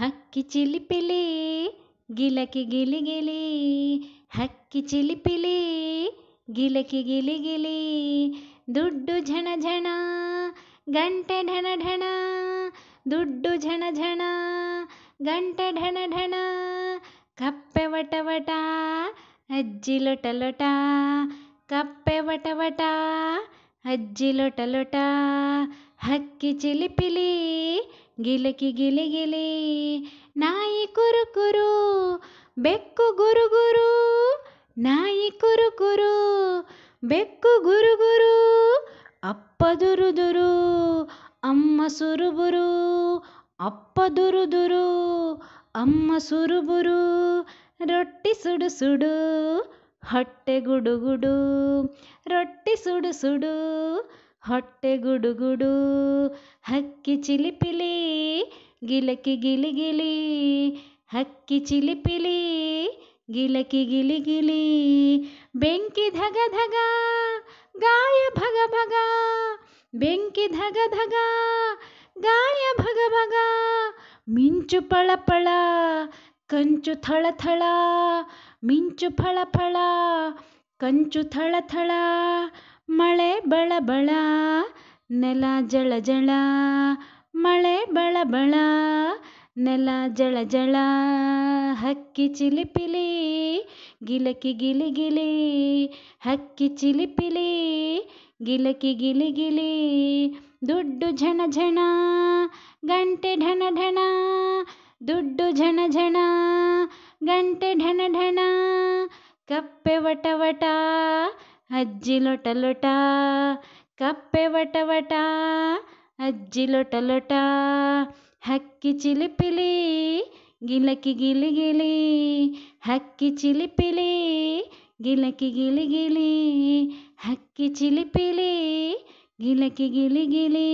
ಹಕ್ಕಿ ಚಿಲಿಪಿಲಿ ಗಿಲಕಿ ಗಿಲಿಗಿಲಿ ಹಕ್ಕಿ ಚಿಲಿಪಿಲಿ ಗಿಲಕಿ ಗಿಲಿ ಗಿಲಿ ದುಡ್ಡು ಝಣ ಝಣ ಗಂಟೆ ಢಣ ಢಣ ದುಡ್ಡು ಝಣ ಝಣ ಗಂಟೆ ಢಣ ಢಣ ಕಪ್ಪೆ ವಟ ಅಜ್ಜಿ ಲೊಟ ಲೊಟ ಕಪ್ಪೆ ವಟ ಅಜ್ಜಿ ಲೊಟ ಲೊಟ ಹಕ್ಕಿ ಚಿಲಿಪಿಲಿ ಗಿಲಕಿ ಗಿಲಿ ಗಿಲಿ ನಾಯಿ ಕುರು ಕುರು ಬೆಕ್ಕು ಗುರು ಗುರು ನಾಯಿ ಕುರು ಕುರು ಬೆಕ್ಕು ಗುರು ಗುರು ಅಪ್ಪ ದುರು ದುರು ಅಮ್ಮ ಸುರುಬುರು ಅಪ್ಪ ದುರು ಅಮ್ಮ ಸುರುಬುರು ರೊಟ್ಟಿ ಸುಡು ಸುಡು ಹೊಟ್ಟೆ ಗುಡುಗುಡು ರೊಟ್ಟಿ ಸುಡು ಸುಡು ಹೊಟ್ಟೆ ಗುಡುಗುಡು ಹಕ್ಕಿ ಚಿಲಿಪಿಲಿ ಗಿಲಕಿ ಗಿಲಿಗಿಲಿ ಹಕ್ಕಿ ಚಿಲಿಪಿಲಿ ಗಿಲಕಿ ಗಿಲಿಗಿಲಿ ಬೆಂಕಿ ಧಗ ಧಗ ಗಾಯ ಭಗ ಭಗ ಬೆಂಕಿ ಧಗ ಧಗ ಗಾಯ ಭಗ ಭಗ ಮಿಂಚು ಪಳಪಳ ಕಂಚು ಥಳ ಮಿಂಚು ಫಳ ಫಳ ಕಂಚು ಥಳ ಮಳೆ ಬಳ ನೆಲ ಜಳ ಜಳ ಮಳೆ ಬಳಬಳ ನೆಲ ಜಳ ಜಳ ಹಕ್ಕಿ ಚಿಲಿಪಿಲಿ ಗಿಲಕಿ ಗಿಲಿ ಹಕ್ಕಿ ಚಿಲಿಪಿಲಿ ಗಿಲಕಿ ಗಿಲಿ ದುಡ್ಡು ಝಣ ಝಣ ಗಂಟೆ ಢಣ ಢಣ ದುಡ್ಡು ಝಣ ಝಣ ಗಂಟೆ ಢಣ ಢಣ ಕಪ್ಪೆ ವಟ ವಟ ಅಜ್ಜಿ ಲೊಟ ಲೊಟ ಕಪ್ಪೆ ವಟ ವಟಾ అజ్జిలొటలొట హక్కి చిలిపిలి గిలకి గిలిగిలి హక్కి చిలిపిలి గిలకి గిలిగిలి హక్కి చిలిపిలి గిలకి గిలిగిలి